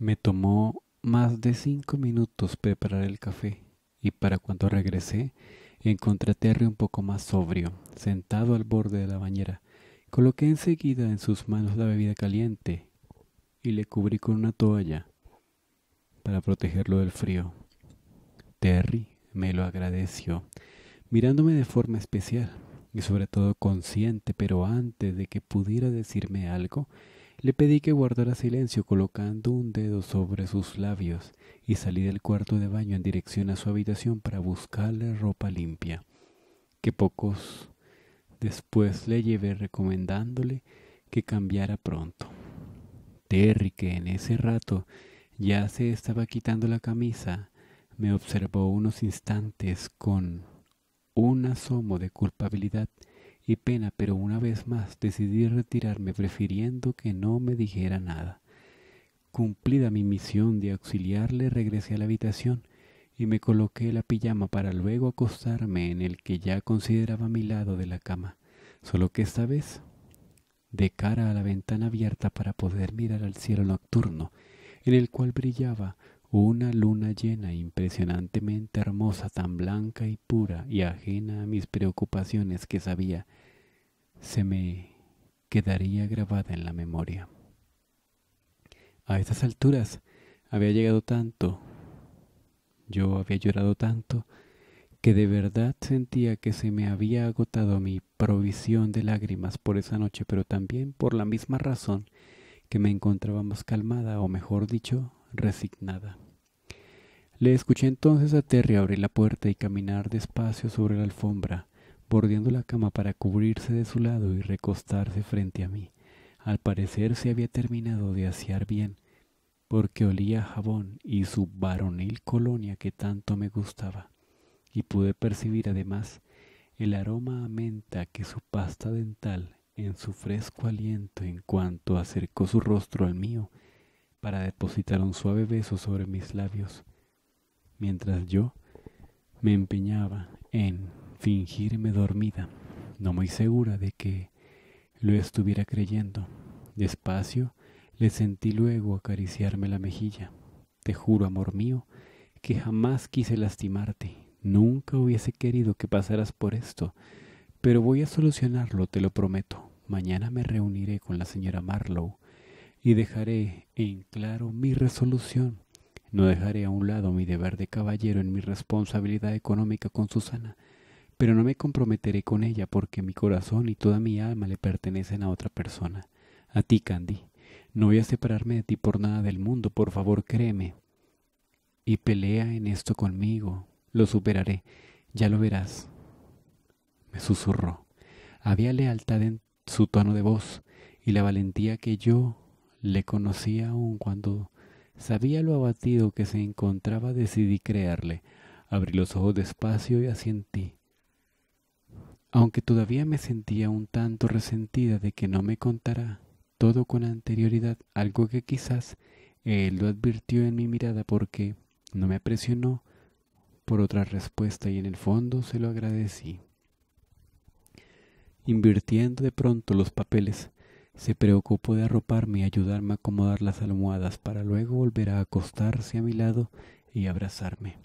Me tomó más de cinco minutos preparar el café y para cuando regresé encontré a Terry un poco más sobrio, sentado al borde de la bañera. Coloqué enseguida en sus manos la bebida caliente y le cubrí con una toalla para protegerlo del frío. Terry me lo agradeció, mirándome de forma especial y sobre todo consciente, pero antes de que pudiera decirme algo, le pedí que guardara silencio colocando un dedo sobre sus labios y salí del cuarto de baño en dirección a su habitación para buscarle ropa limpia, que pocos después le llevé recomendándole que cambiara pronto. Terry, que en ese rato ya se estaba quitando la camisa, me observó unos instantes con un asomo de culpabilidad y pena, pero una vez más decidí retirarme prefiriendo que no me dijera nada. Cumplida mi misión de auxiliarle, regresé a la habitación y me coloqué la pijama para luego acostarme en el que ya consideraba mi lado de la cama, solo que esta vez de cara a la ventana abierta para poder mirar al cielo nocturno, en el cual brillaba una luna llena impresionantemente hermosa, tan blanca y pura y ajena a mis preocupaciones que sabía, se me quedaría grabada en la memoria. A esas alturas había llegado tanto, yo había llorado tanto, que de verdad sentía que se me había agotado mi provisión de lágrimas por esa noche, pero también por la misma razón que me encontrábamos calmada, o mejor dicho, resignada. Le escuché entonces a Terry abrir la puerta y caminar despacio sobre la alfombra, bordeando la cama para cubrirse de su lado y recostarse frente a mí. Al parecer se había terminado de asear bien, porque olía a jabón y su varonil colonia que tanto me gustaba, y pude percibir además el aroma a menta que su pasta dental en su fresco aliento en cuanto acercó su rostro al mío para depositar un suave beso sobre mis labios mientras yo me empeñaba en fingirme dormida, no muy segura de que lo estuviera creyendo. Despacio le sentí luego acariciarme la mejilla. Te juro, amor mío, que jamás quise lastimarte. Nunca hubiese querido que pasaras por esto, pero voy a solucionarlo, te lo prometo. Mañana me reuniré con la señora Marlowe y dejaré en claro mi resolución no dejaré a un lado mi deber de caballero en mi responsabilidad económica con Susana, pero no me comprometeré con ella porque mi corazón y toda mi alma le pertenecen a otra persona, a ti, Candy. No voy a separarme de ti por nada del mundo, por favor créeme. Y pelea en esto conmigo, lo superaré, ya lo verás. Me susurró. Había lealtad en su tono de voz y la valentía que yo le conocía aún cuando Sabía lo abatido que se encontraba, decidí crearle, Abrí los ojos despacio y asentí. Aunque todavía me sentía un tanto resentida de que no me contara todo con anterioridad, algo que quizás él lo advirtió en mi mirada porque no me presionó por otra respuesta y en el fondo se lo agradecí. Invirtiendo de pronto los papeles, se preocupó de arroparme y ayudarme a acomodar las almohadas para luego volver a acostarse a mi lado y abrazarme.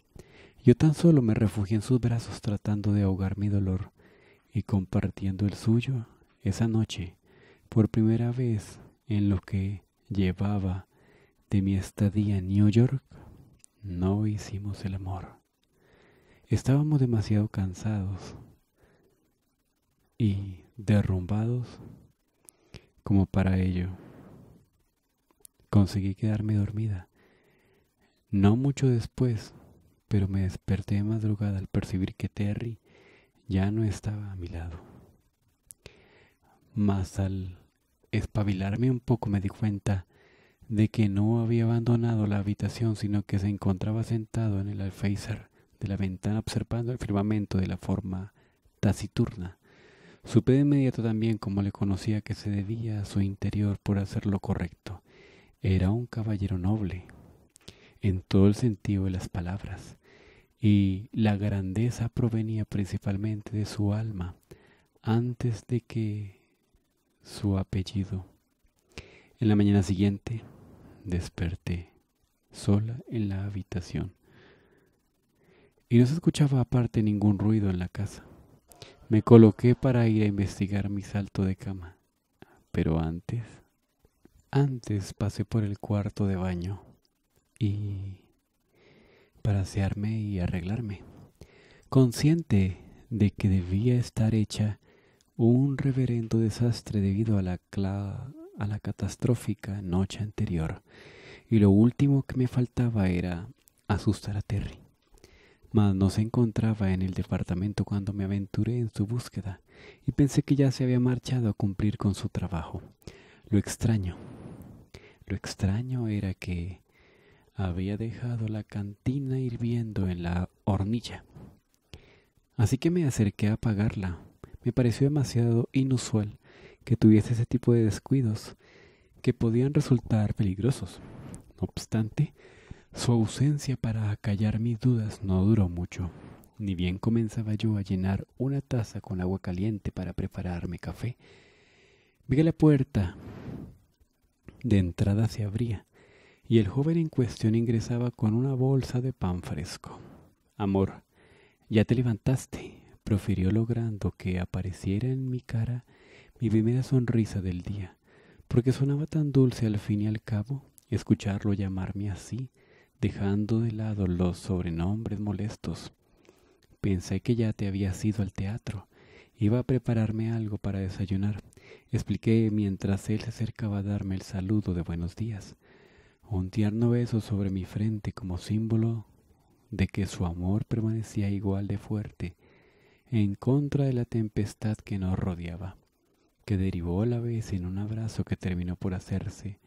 Yo tan solo me refugié en sus brazos tratando de ahogar mi dolor y compartiendo el suyo esa noche, por primera vez en lo que llevaba de mi estadía en New York, no hicimos el amor. Estábamos demasiado cansados y derrumbados como para ello. Conseguí quedarme dormida. No mucho después, pero me desperté de madrugada al percibir que Terry ya no estaba a mi lado. Mas al espabilarme un poco me di cuenta de que no había abandonado la habitación, sino que se encontraba sentado en el alféizar de la ventana observando el firmamento de la forma taciturna Supe de inmediato también como le conocía que se debía a su interior por hacer lo correcto. Era un caballero noble, en todo el sentido de las palabras, y la grandeza provenía principalmente de su alma, antes de que su apellido. En la mañana siguiente desperté, sola en la habitación, y no se escuchaba aparte ningún ruido en la casa. Me coloqué para ir a investigar mi salto de cama, pero antes, antes pasé por el cuarto de baño y para asearme y arreglarme, consciente de que debía estar hecha un reverendo desastre debido a la, a la catastrófica noche anterior, y lo último que me faltaba era asustar a Terry mas no se encontraba en el departamento cuando me aventuré en su búsqueda y pensé que ya se había marchado a cumplir con su trabajo. Lo extraño, lo extraño era que había dejado la cantina hirviendo en la hornilla. Así que me acerqué a apagarla. Me pareció demasiado inusual que tuviese ese tipo de descuidos que podían resultar peligrosos. No obstante, su ausencia para acallar mis dudas no duró mucho. Ni bien comenzaba yo a llenar una taza con agua caliente para prepararme café, vi que la puerta de entrada se abría y el joven en cuestión ingresaba con una bolsa de pan fresco. Amor, ya te levantaste, profirió logrando que apareciera en mi cara mi primera sonrisa del día, porque sonaba tan dulce al fin y al cabo escucharlo llamarme así dejando de lado los sobrenombres molestos. Pensé que ya te habías ido al teatro. Iba a prepararme algo para desayunar, expliqué mientras él se acercaba a darme el saludo de buenos días. Un tierno beso sobre mi frente como símbolo de que su amor permanecía igual de fuerte, en contra de la tempestad que nos rodeaba, que derivó a la vez en un abrazo que terminó por hacerse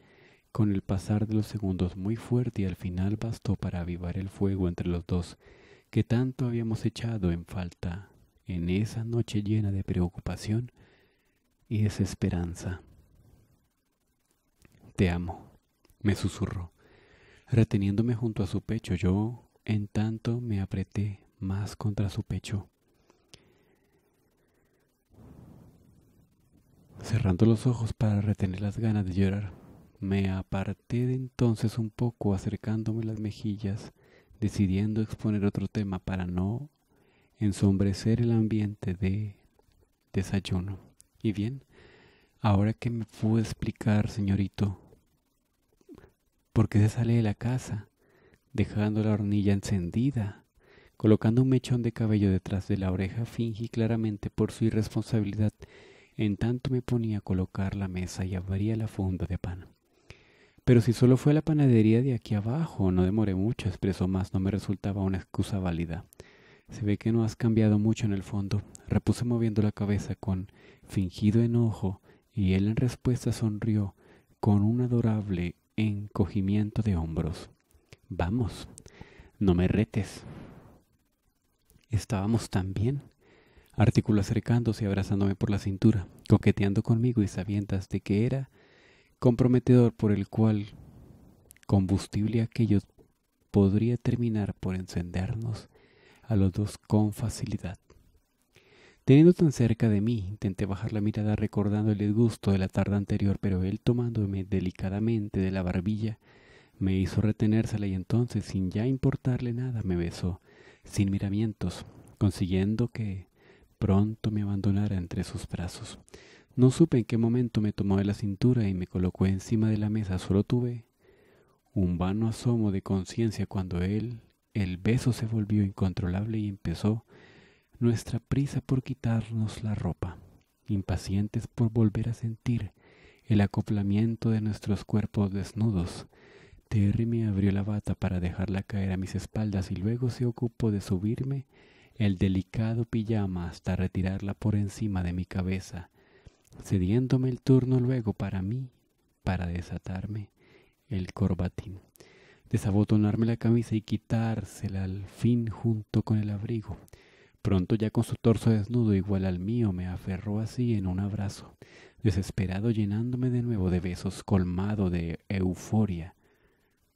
con el pasar de los segundos muy fuerte y al final bastó para avivar el fuego entre los dos que tanto habíamos echado en falta en esa noche llena de preocupación y desesperanza. Te amo, me susurró. Reteniéndome junto a su pecho, yo, en tanto, me apreté más contra su pecho. Cerrando los ojos para retener las ganas de llorar, me aparté de entonces un poco acercándome las mejillas, decidiendo exponer otro tema para no ensombrecer el ambiente de desayuno. Y bien, ahora que me pude explicar, señorito, ¿por qué se sale de la casa, dejando la hornilla encendida? Colocando un mechón de cabello detrás de la oreja, fingí claramente por su irresponsabilidad, en tanto me ponía a colocar la mesa y abría la funda de pan. Pero si solo fue a la panadería de aquí abajo, no demoré mucho, expresó más, no me resultaba una excusa válida. Se ve que no has cambiado mucho en el fondo, repuse moviendo la cabeza con fingido enojo, y él en respuesta sonrió con un adorable encogimiento de hombros. Vamos, no me retes. Estábamos tan bien. articuló acercándose y abrazándome por la cintura, coqueteando conmigo y sabiendo de que era comprometedor por el cual combustible aquello podría terminar por encendernos a los dos con facilidad. Teniendo tan cerca de mí, intenté bajar la mirada recordando el disgusto de la tarde anterior, pero él tomándome delicadamente de la barbilla, me hizo retenérsela y entonces, sin ya importarle nada, me besó, sin miramientos, consiguiendo que pronto me abandonara entre sus brazos. No supe en qué momento me tomó de la cintura y me colocó encima de la mesa. Solo tuve un vano asomo de conciencia cuando él, el beso se volvió incontrolable y empezó nuestra prisa por quitarnos la ropa, impacientes por volver a sentir el acoplamiento de nuestros cuerpos desnudos. Terry me abrió la bata para dejarla caer a mis espaldas y luego se ocupó de subirme el delicado pijama hasta retirarla por encima de mi cabeza cediéndome el turno luego para mí, para desatarme el corbatín, desabotonarme la camisa y quitársela al fin junto con el abrigo. Pronto ya con su torso desnudo igual al mío me aferró así en un abrazo, desesperado llenándome de nuevo de besos, colmado de euforia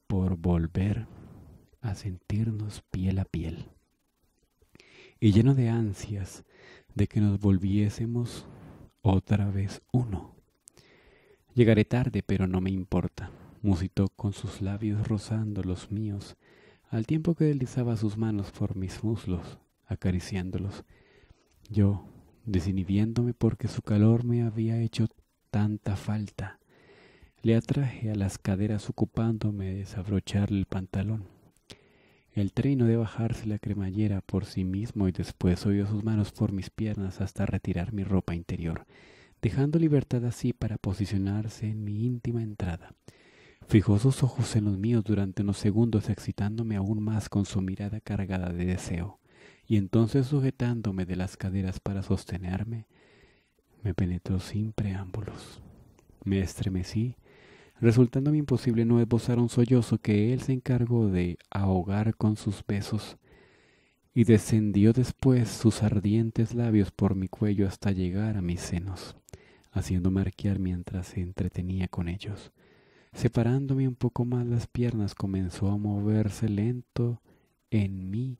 por volver a sentirnos piel a piel. Y lleno de ansias de que nos volviésemos otra vez uno. Llegaré tarde, pero no me importa, musitó con sus labios rozando los míos, al tiempo que deslizaba sus manos por mis muslos, acariciándolos. Yo, desinhibiéndome porque su calor me había hecho tanta falta, le atraje a las caderas ocupándome de desabrocharle el pantalón. El trino de bajarse la cremallera por sí mismo y después oyó sus manos por mis piernas hasta retirar mi ropa interior, dejando libertad así para posicionarse en mi íntima entrada. Fijó sus ojos en los míos durante unos segundos, excitándome aún más con su mirada cargada de deseo, y entonces sujetándome de las caderas para sostenerme, me penetró sin preámbulos. Me estremecí resultándome imposible no esbozar un sollozo que él se encargó de ahogar con sus besos, y descendió después sus ardientes labios por mi cuello hasta llegar a mis senos, haciendo marquear mientras se entretenía con ellos. Separándome un poco más las piernas, comenzó a moverse lento en mí,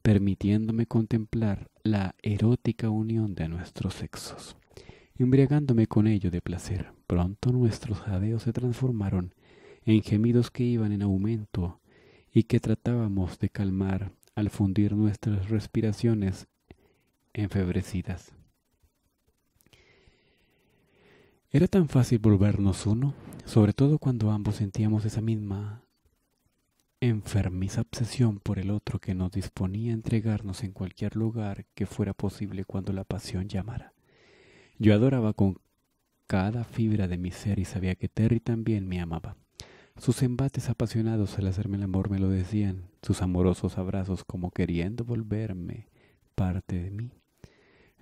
permitiéndome contemplar la erótica unión de nuestros sexos, embriagándome con ello de placer. Pronto nuestros jadeos se transformaron en gemidos que iban en aumento y que tratábamos de calmar al fundir nuestras respiraciones enfebrecidas. Era tan fácil volvernos uno, sobre todo cuando ambos sentíamos esa misma enfermiza obsesión por el otro que nos disponía a entregarnos en cualquier lugar que fuera posible cuando la pasión llamara. Yo adoraba con cada fibra de mi ser y sabía que Terry también me amaba. Sus embates apasionados al hacerme el amor me lo decían, sus amorosos abrazos como queriendo volverme parte de mí,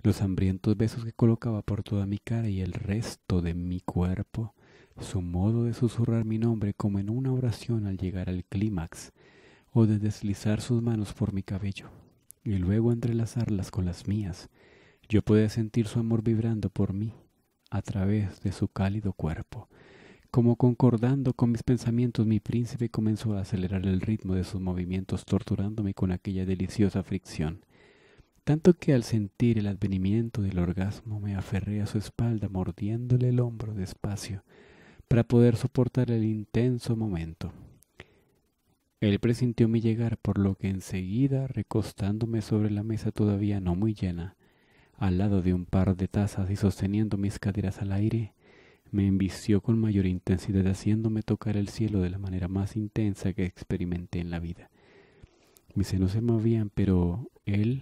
los hambrientos besos que colocaba por toda mi cara y el resto de mi cuerpo, su modo de susurrar mi nombre como en una oración al llegar al clímax, o de deslizar sus manos por mi cabello, y luego entrelazarlas con las mías. Yo podía sentir su amor vibrando por mí, a través de su cálido cuerpo. Como concordando con mis pensamientos, mi príncipe comenzó a acelerar el ritmo de sus movimientos, torturándome con aquella deliciosa fricción. Tanto que al sentir el advenimiento del orgasmo me aferré a su espalda, mordiéndole el hombro despacio, para poder soportar el intenso momento. Él presintió mi llegar, por lo que enseguida, recostándome sobre la mesa todavía no muy llena, al lado de un par de tazas y sosteniendo mis caderas al aire, me envició con mayor intensidad haciéndome tocar el cielo de la manera más intensa que experimenté en la vida. Mis senos se movían, pero él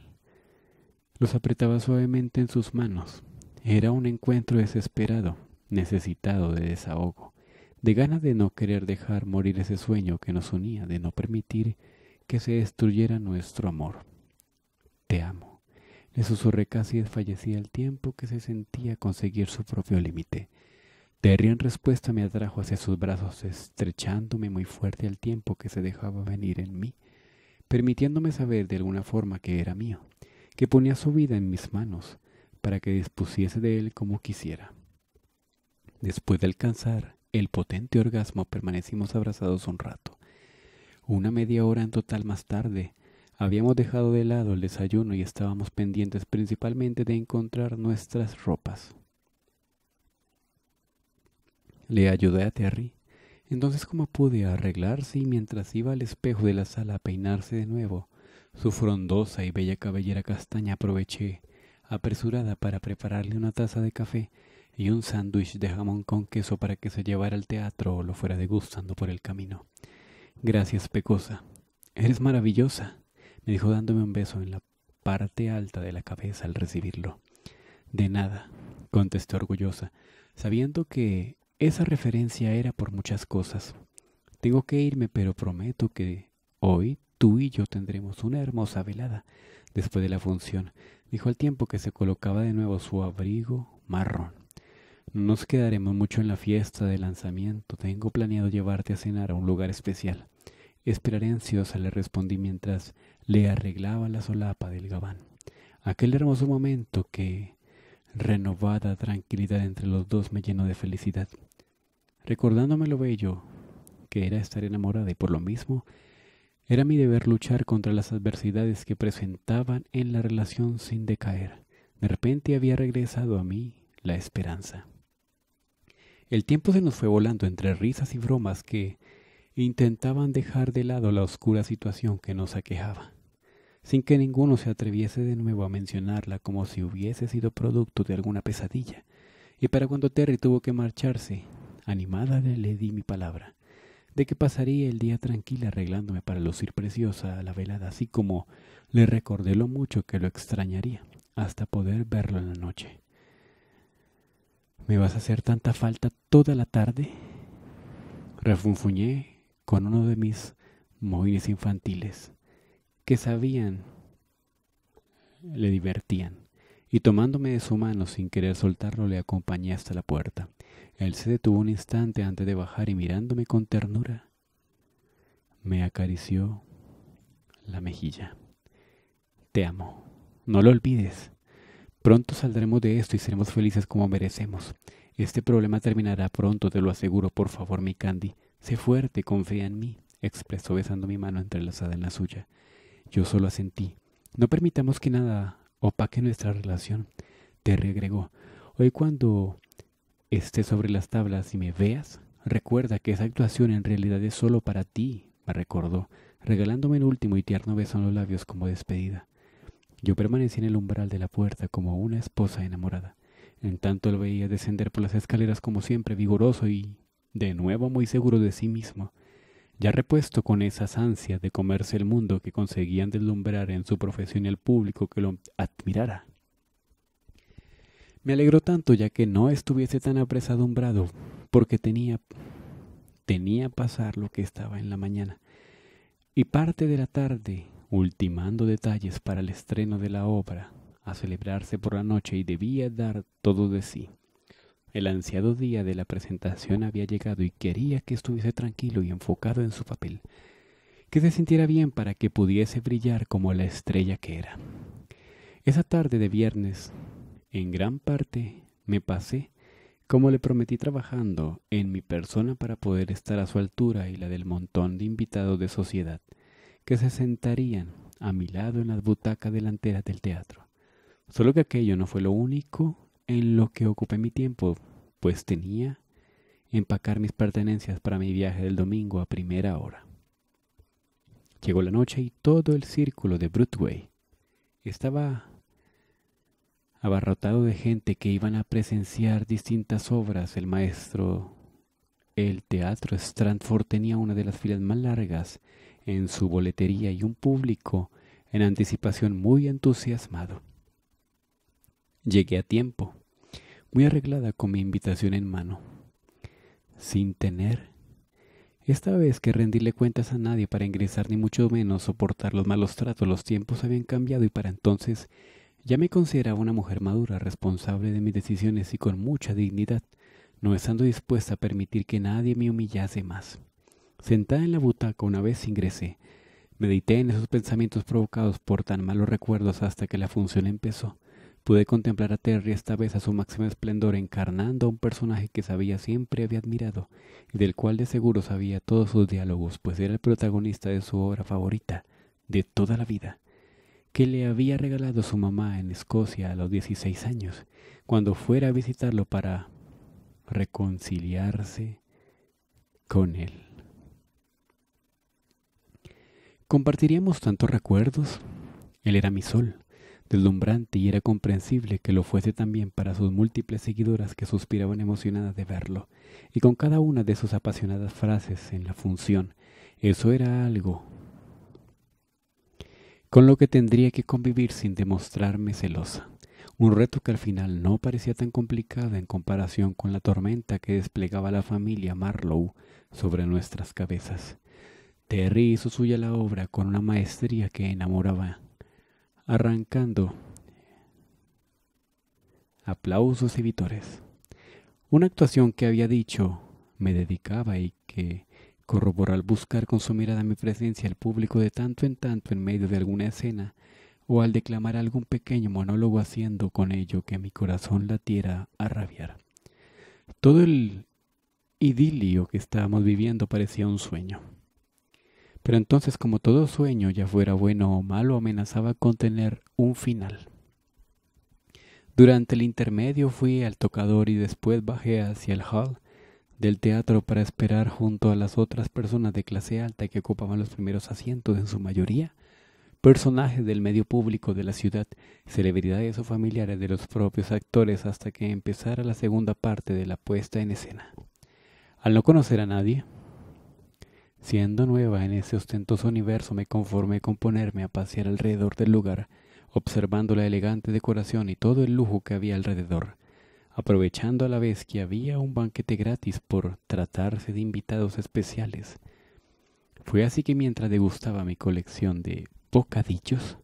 los apretaba suavemente en sus manos. Era un encuentro desesperado, necesitado de desahogo, de ganas de no querer dejar morir ese sueño que nos unía, de no permitir que se destruyera nuestro amor. Te amo. Le susurré casi desfallecía el tiempo que se sentía conseguir su propio límite. Terry en respuesta me atrajo hacia sus brazos, estrechándome muy fuerte al tiempo que se dejaba venir en mí, permitiéndome saber de alguna forma que era mío, que ponía su vida en mis manos, para que dispusiese de él como quisiera. Después de alcanzar el potente orgasmo permanecimos abrazados un rato. Una media hora en total más tarde, Habíamos dejado de lado el desayuno y estábamos pendientes principalmente de encontrar nuestras ropas. Le ayudé a Terry. Entonces como pude arreglarse y mientras iba al espejo de la sala a peinarse de nuevo, su frondosa y bella cabellera castaña aproveché, apresurada para prepararle una taza de café y un sándwich de jamón con queso para que se llevara al teatro o lo fuera degustando por el camino. Gracias, Pecosa. Eres maravillosa dijo dándome un beso en la parte alta de la cabeza al recibirlo. De nada, contesté orgullosa, sabiendo que esa referencia era por muchas cosas. Tengo que irme, pero prometo que hoy tú y yo tendremos una hermosa velada después de la función, dijo al tiempo que se colocaba de nuevo su abrigo marrón. No nos quedaremos mucho en la fiesta de lanzamiento. Tengo planeado llevarte a cenar a un lugar especial. Esperaré ansiosa, le respondí mientras le arreglaba la solapa del gabán. Aquel hermoso momento que, renovada tranquilidad entre los dos, me llenó de felicidad. Recordándome lo bello que era estar enamorada y por lo mismo, era mi deber luchar contra las adversidades que presentaban en la relación sin decaer. De repente había regresado a mí la esperanza. El tiempo se nos fue volando entre risas y bromas que intentaban dejar de lado la oscura situación que nos aquejaba, sin que ninguno se atreviese de nuevo a mencionarla como si hubiese sido producto de alguna pesadilla, y para cuando Terry tuvo que marcharse, animada le di mi palabra, de que pasaría el día tranquila arreglándome para lucir preciosa a la velada, así como le recordé lo mucho que lo extrañaría, hasta poder verlo en la noche. ¿Me vas a hacer tanta falta toda la tarde? Refunfuñé con uno de mis móviles infantiles, que sabían le divertían, y tomándome de su mano sin querer soltarlo le acompañé hasta la puerta. Él se detuvo un instante antes de bajar y mirándome con ternura, me acarició la mejilla. Te amo, no lo olvides. Pronto saldremos de esto y seremos felices como merecemos. Este problema terminará pronto, te lo aseguro, por favor, mi Candy. Sé fuerte, confía en mí, expresó besando mi mano entrelazada en la suya. Yo solo asentí. No permitamos que nada opaque nuestra relación. Te regregó. Hoy cuando estés sobre las tablas y me veas, recuerda que esa actuación en realidad es solo para ti, me recordó, regalándome el último y tierno beso en los labios como despedida. Yo permanecí en el umbral de la puerta como una esposa enamorada. En tanto lo veía descender por las escaleras como siempre, vigoroso y de nuevo muy seguro de sí mismo, ya repuesto con esas ansias de comerse el mundo que conseguían deslumbrar en su profesión y al público que lo admirara. Me alegró tanto ya que no estuviese tan apresadumbrado, porque tenía tenía pasar lo que estaba en la mañana y parte de la tarde ultimando detalles para el estreno de la obra a celebrarse por la noche y debía dar todo de sí. El ansiado día de la presentación había llegado y quería que estuviese tranquilo y enfocado en su papel, que se sintiera bien para que pudiese brillar como la estrella que era. Esa tarde de viernes, en gran parte, me pasé, como le prometí trabajando en mi persona para poder estar a su altura y la del montón de invitados de sociedad, que se sentarían a mi lado en las butacas delanteras del teatro. Solo que aquello no fue lo único en lo que ocupé mi tiempo, pues tenía empacar mis pertenencias para mi viaje del domingo a primera hora. Llegó la noche y todo el círculo de Broadway estaba abarrotado de gente que iban a presenciar distintas obras. El maestro, el teatro Stratford tenía una de las filas más largas en su boletería y un público en anticipación muy entusiasmado. Llegué a tiempo muy arreglada con mi invitación en mano. Sin tener. Esta vez que rendirle cuentas a nadie para ingresar ni mucho menos soportar los malos tratos, los tiempos habían cambiado y para entonces ya me consideraba una mujer madura, responsable de mis decisiones y con mucha dignidad, no estando dispuesta a permitir que nadie me humillase más. Sentada en la butaca una vez ingresé. Medité en esos pensamientos provocados por tan malos recuerdos hasta que la función empezó. Pude contemplar a Terry esta vez a su máximo esplendor encarnando a un personaje que sabía siempre había admirado y del cual de seguro sabía todos sus diálogos, pues era el protagonista de su obra favorita de toda la vida, que le había regalado su mamá en Escocia a los 16 años, cuando fuera a visitarlo para reconciliarse con él. Compartiríamos tantos recuerdos. Él era mi sol deslumbrante y era comprensible que lo fuese también para sus múltiples seguidoras que suspiraban emocionadas de verlo, y con cada una de sus apasionadas frases en la función. Eso era algo con lo que tendría que convivir sin demostrarme celosa. Un reto que al final no parecía tan complicado en comparación con la tormenta que desplegaba la familia Marlowe sobre nuestras cabezas. Terry hizo suya la obra con una maestría que enamoraba arrancando aplausos y vitores. Una actuación que había dicho me dedicaba y que corroboró al buscar con su mirada mi presencia al público de tanto en tanto en medio de alguna escena o al declamar algún pequeño monólogo haciendo con ello que mi corazón latiera a rabiar. Todo el idilio que estábamos viviendo parecía un sueño. Pero entonces como todo sueño, ya fuera bueno o malo, amenazaba con tener un final. Durante el intermedio fui al tocador y después bajé hacia el hall del teatro para esperar junto a las otras personas de clase alta que ocupaban los primeros asientos en su mayoría, personajes del medio público de la ciudad, celebridades o familiares de los propios actores hasta que empezara la segunda parte de la puesta en escena. Al no conocer a nadie, Siendo nueva en ese ostentoso universo me conformé con ponerme a pasear alrededor del lugar, observando la elegante decoración y todo el lujo que había alrededor, aprovechando a la vez que había un banquete gratis por tratarse de invitados especiales. Fue así que mientras degustaba mi colección de bocadillos,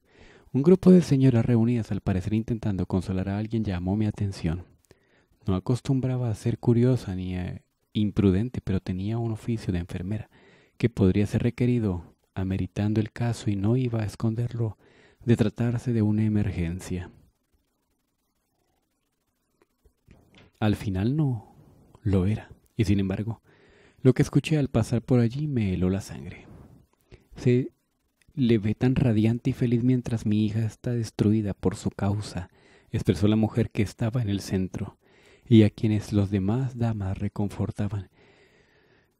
un grupo de señoras reunidas al parecer intentando consolar a alguien llamó mi atención. No acostumbraba a ser curiosa ni eh, imprudente, pero tenía un oficio de enfermera que podría ser requerido, ameritando el caso y no iba a esconderlo, de tratarse de una emergencia. Al final no lo era, y sin embargo, lo que escuché al pasar por allí me heló la sangre. Se le ve tan radiante y feliz mientras mi hija está destruida por su causa, expresó la mujer que estaba en el centro, y a quienes los demás damas reconfortaban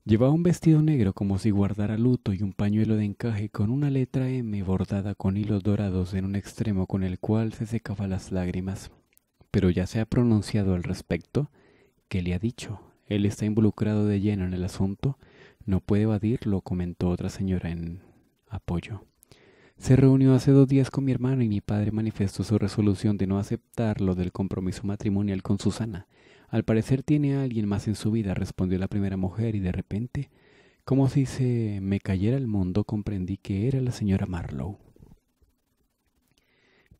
Llevaba un vestido negro como si guardara luto y un pañuelo de encaje con una letra M bordada con hilos dorados en un extremo con el cual se secaba las lágrimas. Pero ya se ha pronunciado al respecto. ¿Qué le ha dicho? Él está involucrado de lleno en el asunto. No puede evadirlo, comentó otra señora en apoyo. Se reunió hace dos días con mi hermano y mi padre manifestó su resolución de no aceptar lo del compromiso matrimonial con Susana. Al parecer tiene a alguien más en su vida, respondió la primera mujer y de repente, como si se me cayera el mundo, comprendí que era la señora Marlowe.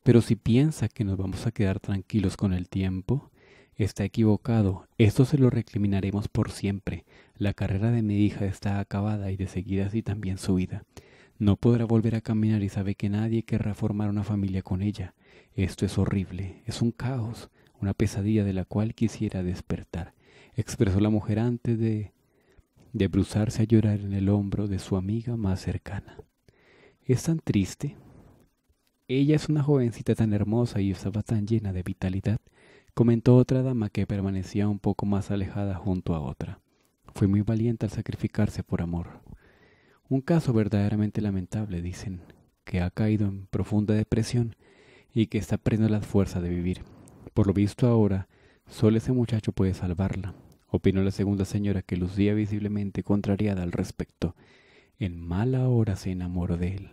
Pero si piensa que nos vamos a quedar tranquilos con el tiempo, está equivocado. Esto se lo recriminaremos por siempre. La carrera de mi hija está acabada y de seguida así también su vida. No podrá volver a caminar y sabe que nadie querrá formar una familia con ella. Esto es horrible, es un caos una pesadilla de la cual quisiera despertar, expresó la mujer antes de, de bruzarse a llorar en el hombro de su amiga más cercana. Es tan triste. Ella es una jovencita tan hermosa y estaba tan llena de vitalidad, comentó otra dama que permanecía un poco más alejada junto a otra. Fue muy valiente al sacrificarse por amor. Un caso verdaderamente lamentable, dicen, que ha caído en profunda depresión y que está perdiendo la fuerza de vivir. Por lo visto ahora, solo ese muchacho puede salvarla, opinó la segunda señora que lucía visiblemente contrariada al respecto. En mala hora se enamoró de él.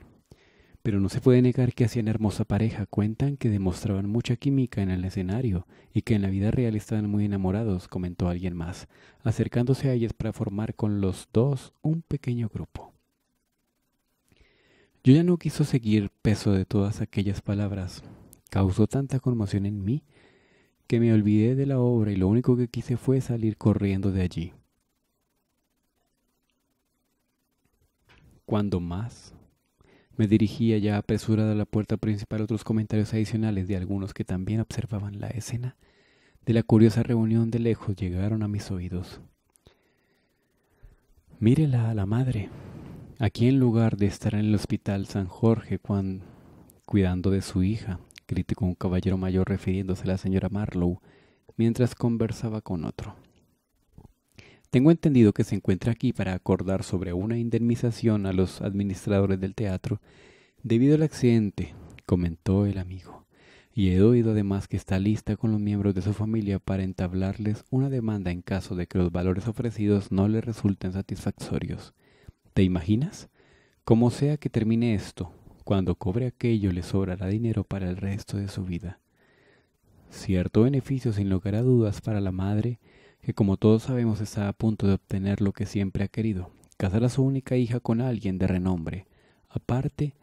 Pero no se puede negar que hacían hermosa pareja. Cuentan que demostraban mucha química en el escenario y que en la vida real estaban muy enamorados, comentó alguien más, acercándose a ellas para formar con los dos un pequeño grupo. Yo ya no quiso seguir peso de todas aquellas palabras. Causó tanta conmoción en mí que me olvidé de la obra y lo único que quise fue salir corriendo de allí. Cuando más me dirigía ya apresurada a la puerta principal otros comentarios adicionales de algunos que también observaban la escena de la curiosa reunión de lejos llegaron a mis oídos. Mírela a la madre. Aquí en lugar de estar en el hospital San Jorge cuidando de su hija, criticó un caballero mayor refiriéndose a la señora Marlowe mientras conversaba con otro. Tengo entendido que se encuentra aquí para acordar sobre una indemnización a los administradores del teatro debido al accidente, comentó el amigo, y he oído además que está lista con los miembros de su familia para entablarles una demanda en caso de que los valores ofrecidos no le resulten satisfactorios. ¿Te imaginas? Como sea que termine esto, cuando cobre aquello le sobrará dinero para el resto de su vida. Cierto beneficio sin lugar a dudas para la madre, que como todos sabemos está a punto de obtener lo que siempre ha querido, casar a su única hija con alguien de renombre, aparte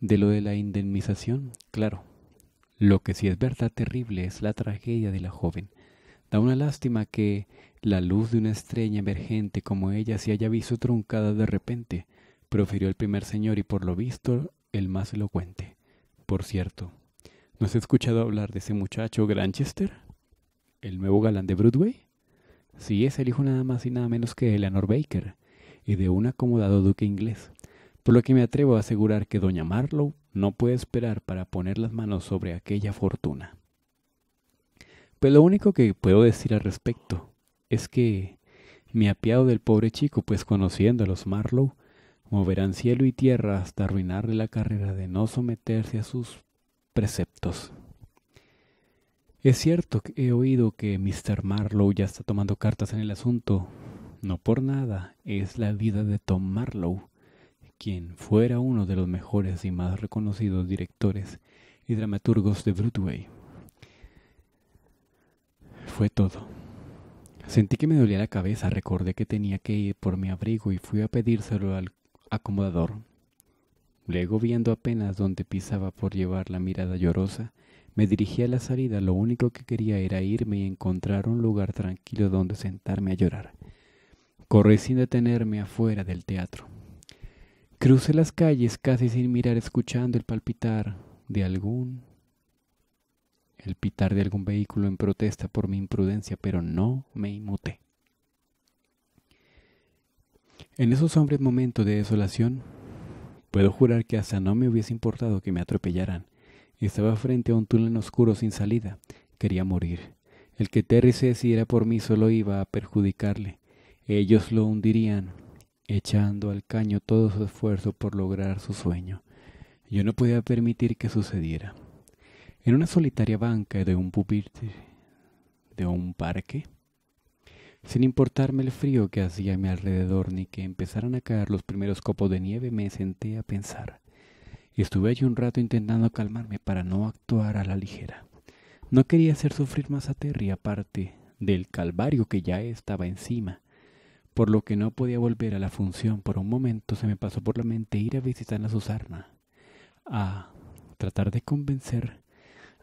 de lo de la indemnización, claro. Lo que sí es verdad terrible es la tragedia de la joven. Da una lástima que la luz de una estrella emergente como ella se haya visto truncada de repente, profirió el primer señor y por lo visto el más elocuente. Por cierto, ¿no has escuchado hablar de ese muchacho Granchester? ¿El nuevo galán de Broadway? Sí, es el hijo nada más y nada menos que de Eleanor Baker y de un acomodado duque inglés, por lo que me atrevo a asegurar que doña Marlowe no puede esperar para poner las manos sobre aquella fortuna. Pero pues lo único que puedo decir al respecto es que me apiado del pobre chico, pues conociendo a los Marlowe, moverán cielo y tierra hasta arruinarle la carrera de no someterse a sus preceptos. Es cierto que he oído que Mr. Marlowe ya está tomando cartas en el asunto. No por nada es la vida de Tom Marlowe, quien fuera uno de los mejores y más reconocidos directores y dramaturgos de Broadway. Fue todo. Sentí que me dolía la cabeza, recordé que tenía que ir por mi abrigo y fui a pedírselo al acomodador. Luego, viendo apenas dónde pisaba por llevar la mirada llorosa, me dirigí a la salida. Lo único que quería era irme y encontrar un lugar tranquilo donde sentarme a llorar. Corrí sin detenerme afuera del teatro. Crucé las calles casi sin mirar, escuchando el palpitar de algún el pitar de algún vehículo en protesta por mi imprudencia, pero no me inmuté. En esos hombres momentos de desolación, puedo jurar que hasta no me hubiese importado que me atropellaran. Estaba frente a un túnel oscuro sin salida. Quería morir. El que Terry se decidiera por mí solo iba a perjudicarle. Ellos lo hundirían, echando al caño todo su esfuerzo por lograr su sueño. Yo no podía permitir que sucediera. En una solitaria banca de un pupitre de un parque, sin importarme el frío que hacía a mi alrededor ni que empezaran a caer los primeros copos de nieve, me senté a pensar. Estuve allí un rato intentando calmarme para no actuar a la ligera. No quería hacer sufrir más a Terry aparte del calvario que ya estaba encima, por lo que no podía volver a la función. Por un momento se me pasó por la mente ir a visitar a Susarna, a tratar de convencer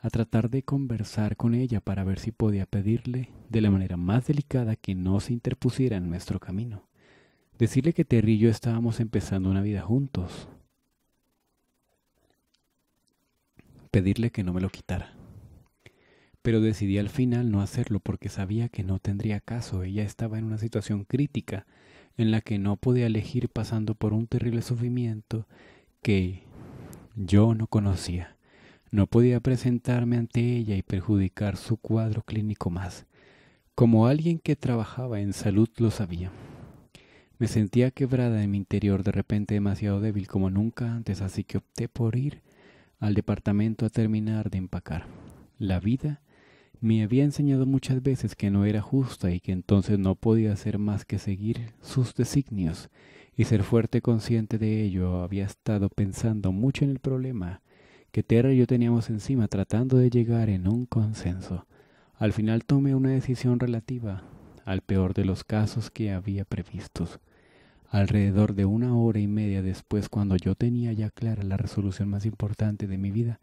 a tratar de conversar con ella para ver si podía pedirle de la manera más delicada que no se interpusiera en nuestro camino. Decirle que Terry y yo estábamos empezando una vida juntos. Pedirle que no me lo quitara. Pero decidí al final no hacerlo porque sabía que no tendría caso. Ella estaba en una situación crítica en la que no podía elegir pasando por un terrible sufrimiento que yo no conocía. No podía presentarme ante ella y perjudicar su cuadro clínico más. Como alguien que trabajaba en salud lo sabía. Me sentía quebrada en mi interior, de repente demasiado débil como nunca antes, así que opté por ir al departamento a terminar de empacar. La vida me había enseñado muchas veces que no era justa y que entonces no podía hacer más que seguir sus designios y ser fuerte consciente de ello. Había estado pensando mucho en el problema que Terra y yo teníamos encima tratando de llegar en un consenso. Al final tomé una decisión relativa al peor de los casos que había previstos. Alrededor de una hora y media después, cuando yo tenía ya clara la resolución más importante de mi vida,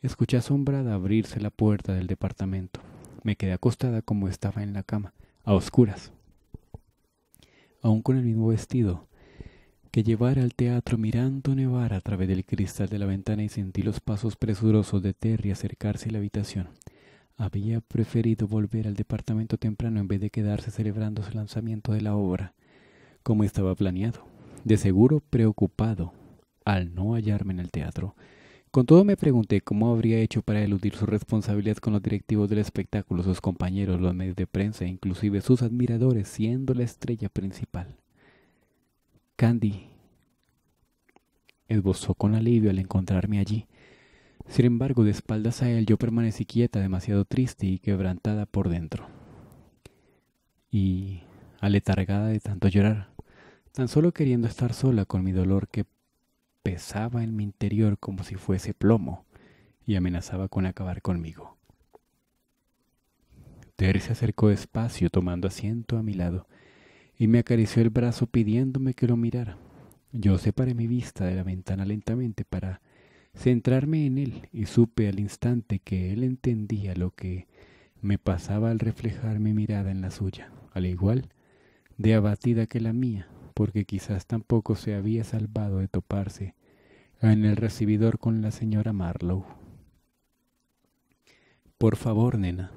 escuché asombrada abrirse la puerta del departamento. Me quedé acostada como estaba en la cama, a oscuras, aún con el mismo vestido, que llevara al teatro mirando nevar a través del cristal de la ventana y sentí los pasos presurosos de Terry acercarse a la habitación. Había preferido volver al departamento temprano en vez de quedarse celebrando su lanzamiento de la obra, como estaba planeado. De seguro preocupado al no hallarme en el teatro. Con todo me pregunté cómo habría hecho para eludir su responsabilidad con los directivos del espectáculo, sus compañeros, los medios de prensa e inclusive sus admiradores, siendo la estrella principal. Candy esbozó con alivio al encontrarme allí. Sin embargo, de espaldas a él yo permanecí quieta, demasiado triste y quebrantada por dentro. Y aletargada de tanto llorar, tan solo queriendo estar sola con mi dolor que pesaba en mi interior como si fuese plomo y amenazaba con acabar conmigo. Terry se acercó despacio tomando asiento a mi lado y me acarició el brazo pidiéndome que lo mirara. Yo separé mi vista de la ventana lentamente para centrarme en él y supe al instante que él entendía lo que me pasaba al reflejar mi mirada en la suya, al igual de abatida que la mía, porque quizás tampoco se había salvado de toparse en el recibidor con la señora Marlowe. Por favor, nena,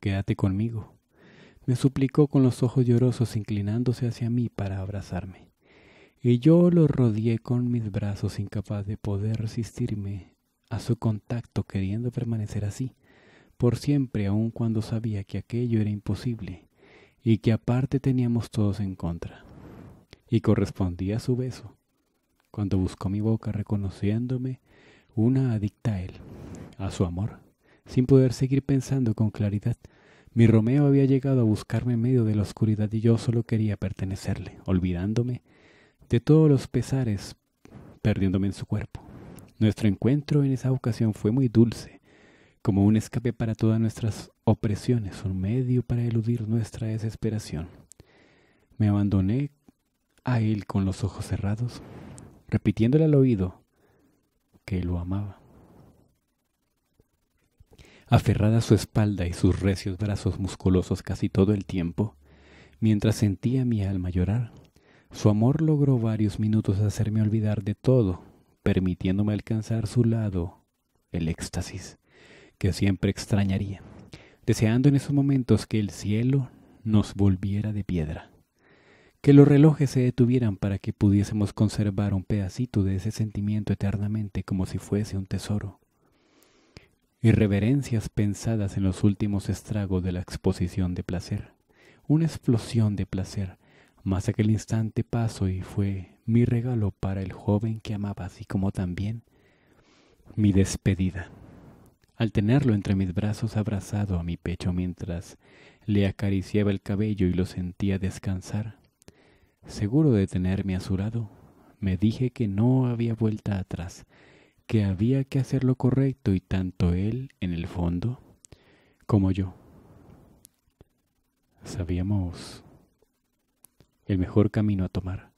quédate conmigo me suplicó con los ojos llorosos inclinándose hacia mí para abrazarme. Y yo lo rodeé con mis brazos incapaz de poder resistirme a su contacto queriendo permanecer así, por siempre aun cuando sabía que aquello era imposible y que aparte teníamos todos en contra. Y correspondía a su beso, cuando buscó mi boca reconociéndome una adicta a él, a su amor, sin poder seguir pensando con claridad mi Romeo había llegado a buscarme en medio de la oscuridad y yo solo quería pertenecerle, olvidándome de todos los pesares, perdiéndome en su cuerpo. Nuestro encuentro en esa ocasión fue muy dulce, como un escape para todas nuestras opresiones, un medio para eludir nuestra desesperación. Me abandoné a él con los ojos cerrados, repitiéndole al oído que lo amaba aferrada a su espalda y sus recios brazos musculosos casi todo el tiempo, mientras sentía mi alma llorar. Su amor logró varios minutos hacerme olvidar de todo, permitiéndome alcanzar su lado, el éxtasis, que siempre extrañaría, deseando en esos momentos que el cielo nos volviera de piedra, que los relojes se detuvieran para que pudiésemos conservar un pedacito de ese sentimiento eternamente como si fuese un tesoro irreverencias pensadas en los últimos estragos de la exposición de placer. Una explosión de placer, más aquel instante paso y fue mi regalo para el joven que amaba, así como también mi despedida. Al tenerlo entre mis brazos abrazado a mi pecho mientras le acariciaba el cabello y lo sentía descansar, seguro de tenerme a su lado, me dije que no había vuelta atrás, que había que hacer lo correcto y tanto él, en el fondo, como yo. Sabíamos el mejor camino a tomar.